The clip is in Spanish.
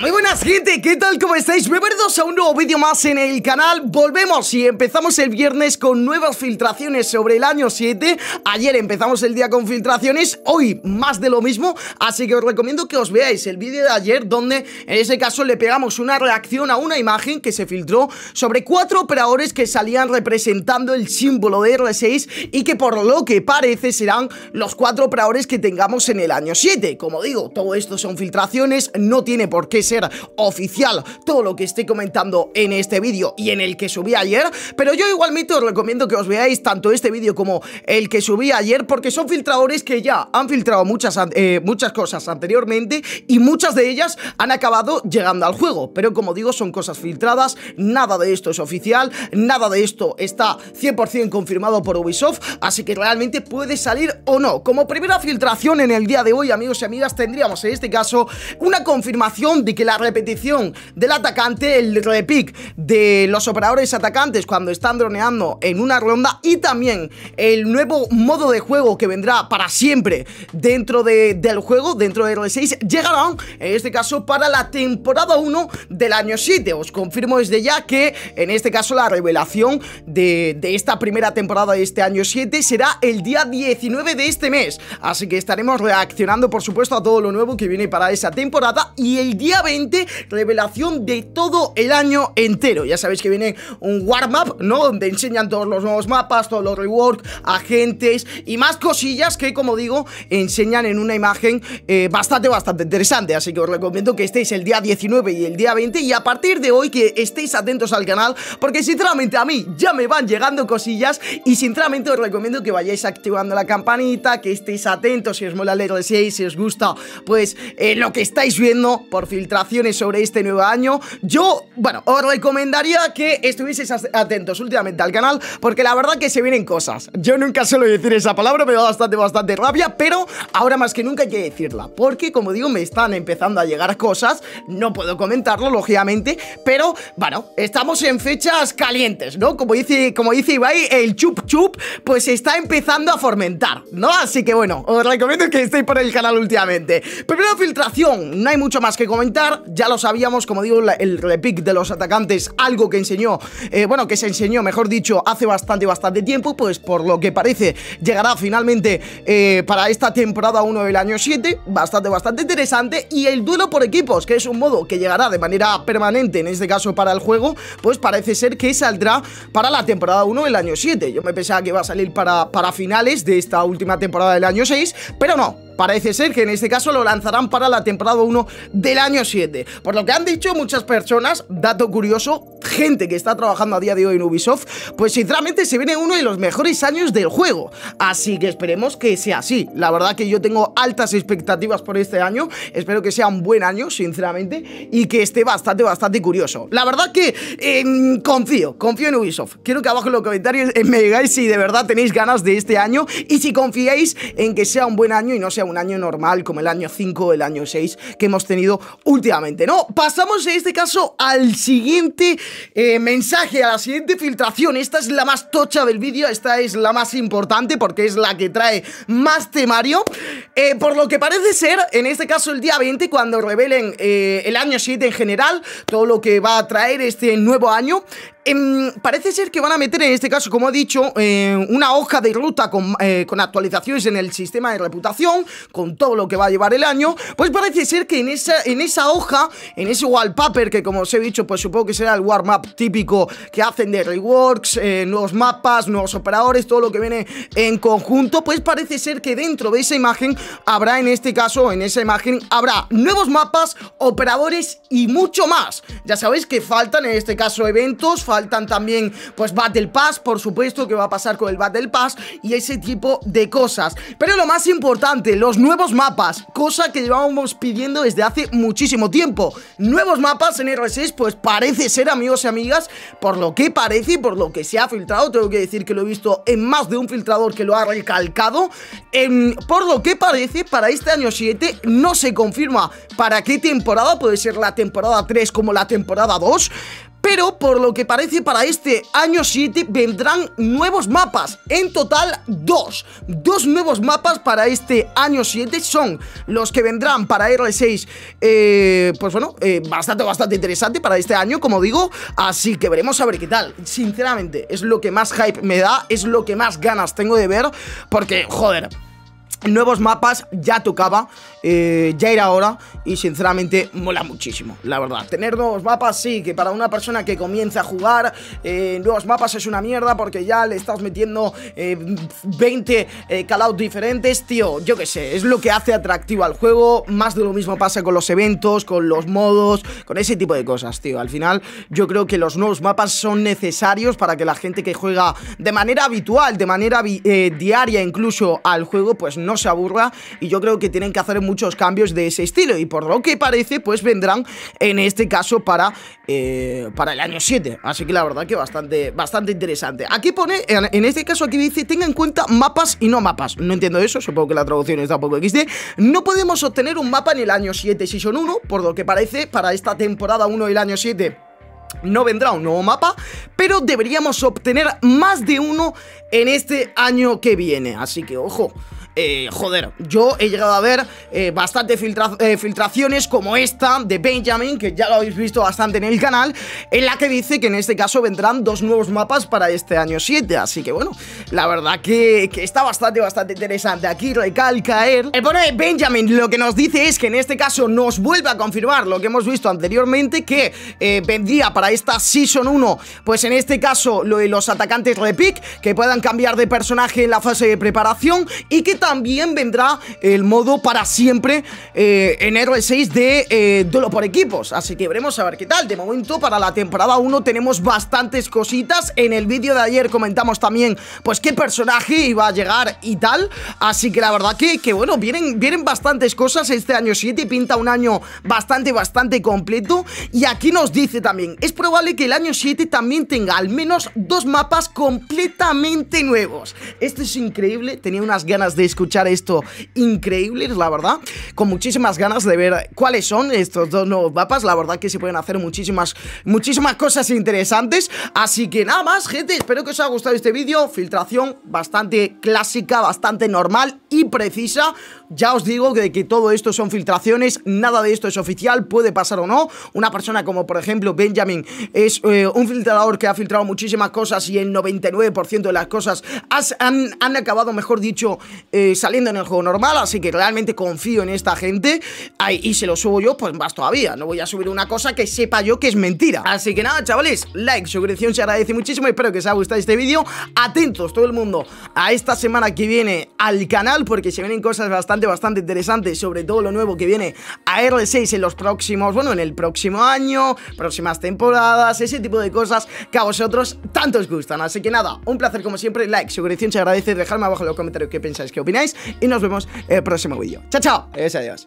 Muy buenas gente, ¿qué tal? ¿Cómo estáis? Bienvenidos a un nuevo vídeo más en el canal Volvemos y empezamos el viernes con nuevas filtraciones sobre el año 7 Ayer empezamos el día con filtraciones, hoy más de lo mismo Así que os recomiendo que os veáis el vídeo de ayer donde en ese caso le pegamos una reacción a una imagen que se filtró Sobre cuatro operadores que salían representando el símbolo de R6 Y que por lo que parece serán los cuatro operadores que tengamos en el año 7 Como digo, todo esto son filtraciones, no tiene por qué ser oficial todo lo que estoy comentando en este vídeo y en el que subí ayer Pero yo igualmente os recomiendo que os veáis tanto este vídeo como el que subí ayer Porque son filtradores que ya han filtrado muchas, eh, muchas cosas anteriormente Y muchas de ellas han acabado llegando al juego Pero como digo, son cosas filtradas, nada de esto es oficial Nada de esto está 100% confirmado por Ubisoft Así que realmente puede salir o no Como primera filtración en el día de hoy, amigos y amigas, tendríamos en este caso una confirmación de que la repetición del atacante, el repick de los operadores atacantes cuando están droneando en una ronda y también el nuevo modo de juego que vendrá para siempre dentro del juego, dentro de R6, llegarán en este caso para la temporada 1 del año 7. Os confirmo desde ya que en este caso la revelación de, de esta primera temporada de este año 7 será el día 19 de este mes. Así que estaremos reaccionando por supuesto a todo lo nuevo que viene para esa temporada y el día 20 revelación de todo el año entero. Ya sabéis que viene un warm-up, ¿no? Donde enseñan todos los nuevos mapas, todos los rework, agentes y más cosillas que, como digo, enseñan en una imagen eh, bastante, bastante interesante. Así que os recomiendo que estéis el día 19 y el día 20 y a partir de hoy que estéis atentos al canal porque sinceramente a mí ya me van llegando cosillas y sinceramente os recomiendo que vayáis activando la campanita, que estéis atentos si os mola el 6 si os gusta pues eh, lo que estáis viendo por filtrar sobre este nuevo año. Yo, bueno, os recomendaría que estuvieseis atentos últimamente al canal, porque la verdad que se vienen cosas. Yo nunca suelo decir esa palabra, me da bastante, bastante rabia, pero ahora más que nunca hay que decirla, porque como digo, me están empezando a llegar cosas, no puedo comentarlo, lógicamente, pero bueno, estamos en fechas calientes, ¿no? Como dice, como dice Ibai, el chup chup, pues se está empezando a fomentar, ¿no? Así que bueno, os recomiendo que estéis por el canal últimamente. Primera filtración, no hay mucho más que comentar ya lo sabíamos, como digo, el repick de los atacantes, algo que enseñó, eh, bueno, que se enseñó, mejor dicho, hace bastante, bastante tiempo, pues por lo que parece llegará finalmente eh, para esta temporada 1 del año 7, bastante, bastante interesante, y el duelo por equipos, que es un modo que llegará de manera permanente, en este caso para el juego, pues parece ser que saldrá para la temporada 1 del año 7, yo me pensaba que iba a salir para, para finales de esta última temporada del año 6, pero no, Parece ser que en este caso lo lanzarán para la temporada 1 del año 7. Por lo que han dicho muchas personas, dato curioso, gente que está trabajando a día de hoy en Ubisoft, pues sinceramente se viene uno de los mejores años del juego. Así que esperemos que sea así. La verdad que yo tengo altas expectativas por este año. Espero que sea un buen año, sinceramente, y que esté bastante, bastante curioso. La verdad que em, confío, confío en Ubisoft. Quiero que abajo en los comentarios me digáis si de verdad tenéis ganas de este año y si confiáis en que sea un buen año y no sea un año normal como el año 5 o el año 6 que hemos tenido últimamente, ¿no? Pasamos en este caso al siguiente eh, mensaje, a la siguiente filtración. Esta es la más tocha del vídeo, esta es la más importante porque es la que trae más temario. Eh, por lo que parece ser, en este caso el día 20, cuando revelen eh, el año 7 en general, todo lo que va a traer este nuevo año, Em, parece ser que van a meter en este caso, como he dicho, eh, una hoja de ruta eh, con, actualizaciones en el sistema de reputación, con todo lo que va a llevar el año. Pues parece ser que en esa, en esa hoja, en ese wallpaper, que como os he dicho, pues supongo que será el warm-up típico que hacen de reworks, eh, nuevos mapas, nuevos operadores, todo lo que viene en conjunto, pues parece ser que dentro de esa imagen habrá, en este caso, en esa imagen, habrá nuevos mapas, operadores y mucho más. Ya sabéis que faltan en este caso eventos, faltan también pues Battle Pass, por supuesto que va a pasar con el Battle Pass y ese tipo de cosas. Pero lo más importante, los nuevos mapas, cosa que llevábamos pidiendo desde hace muchísimo tiempo. Nuevos mapas en R6, pues parece ser, amigos y amigas, por lo que parece y por lo que se ha filtrado, tengo que decir que lo he visto en más de un filtrador que lo ha recalcado, por lo que parece, para este año 7 no se confirma para qué temporada, puede ser la temporada 3 como la temporada 2, pero por lo que parece para este año 7 vendrán nuevos mapas, en total dos. Dos nuevos mapas para este año 7 son los que vendrán para R6, eh, pues bueno, eh, bastante, bastante interesante para este año, como digo. Así que veremos a ver qué tal. Sinceramente, es lo que más hype me da, es lo que más ganas tengo de ver, porque, joder, nuevos mapas ya tocaba eh, ya era hora y sinceramente mola muchísimo, la verdad. Tener nuevos mapas, sí, que para una persona que comienza a jugar, nuevos eh, mapas es una mierda porque ya le estás metiendo 20 eh, callouts diferentes, tío, yo que sé, es lo que hace atractivo al juego, más de lo mismo pasa con los eventos, con los modos, con ese tipo de cosas, tío. Al final yo creo que los nuevos mapas son necesarios para que la gente que juega de manera habitual, de manera diaria incluso al juego, pues no se aburra y yo creo que tienen que hacer un muchos cambios de ese estilo y por lo que parece pues vendrán en este caso para, eh, para el año 7. Así que la verdad que bastante, bastante interesante. Aquí pone, en, este caso aquí dice, tenga en cuenta mapas y no mapas. No entiendo eso, supongo que la traducción es poco XD. No podemos obtener un mapa en el año 7 son uno por lo que parece para esta temporada 1 del año 7 no vendrá un nuevo mapa, pero deberíamos obtener más de uno en este año que viene. Así que ojo, eh, joder, yo he llegado a ver eh, bastante eh, filtraciones como esta de Benjamin, que ya lo habéis visto bastante en el canal, en la que dice que en este caso vendrán dos nuevos mapas para este año 7, así que bueno, la verdad que, está bastante, bastante interesante. Aquí recalca él. El bueno de Benjamin lo que nos dice es que en este caso nos vuelve a confirmar lo que hemos visto anteriormente, que eh, vendría para esta Season 1, pues en este caso lo de los atacantes repick, que puedan cambiar de personaje en la fase de preparación y que también vendrá el modo para siempre eh, en Héroe 6 de eh, por equipos. Así que veremos a ver qué tal. De momento, para la temporada 1 tenemos bastantes cositas. En el vídeo de ayer comentamos también, pues, qué personaje iba a llegar y tal. Así que la verdad que, que bueno, vienen, vienen bastantes cosas este año 7. Pinta un año bastante, bastante completo. Y aquí nos dice también, es probable que el año 7 también tenga al menos dos mapas completamente nuevos. Esto es increíble. Tenía unas ganas de escuchar esto increíble, la verdad. Con muchísimas ganas de ver cuáles son estos dos nuevos mapas. La verdad que se pueden hacer muchísimas, muchísimas cosas interesantes. Así que nada más, gente. Espero que os haya gustado este vídeo. Filtración bastante clásica, bastante normal y precisa. Ya os digo de que todo esto son filtraciones, nada de esto es oficial, puede pasar o no. Una persona como por ejemplo Benjamin es eh, un filtrador que ha filtrado muchísimas cosas y el 99% de las cosas han, han, acabado, mejor dicho, eh, saliendo en el juego normal, así que realmente confío en esta gente. y se lo subo yo, pues más todavía. No voy a subir una cosa que sepa yo que es mentira. Así que nada, chavales, like, suscripción se agradece muchísimo. Espero que os haya gustado este vídeo. Atentos todo el mundo a esta semana que viene al canal, porque se vienen cosas bastante, bastante interesantes, sobre todo lo nuevo que viene a R6 en los próximos, bueno, en el próximo año, próximas temporadas, ese tipo de cosas que a vosotros tanto os gustan. Así que nada, un placer como siempre, like, suscripción se agradece, dejarme abajo en los comentarios qué pensáis que y nos vemos el próximo vídeo. ¡Chao, chao! Adiós, adiós.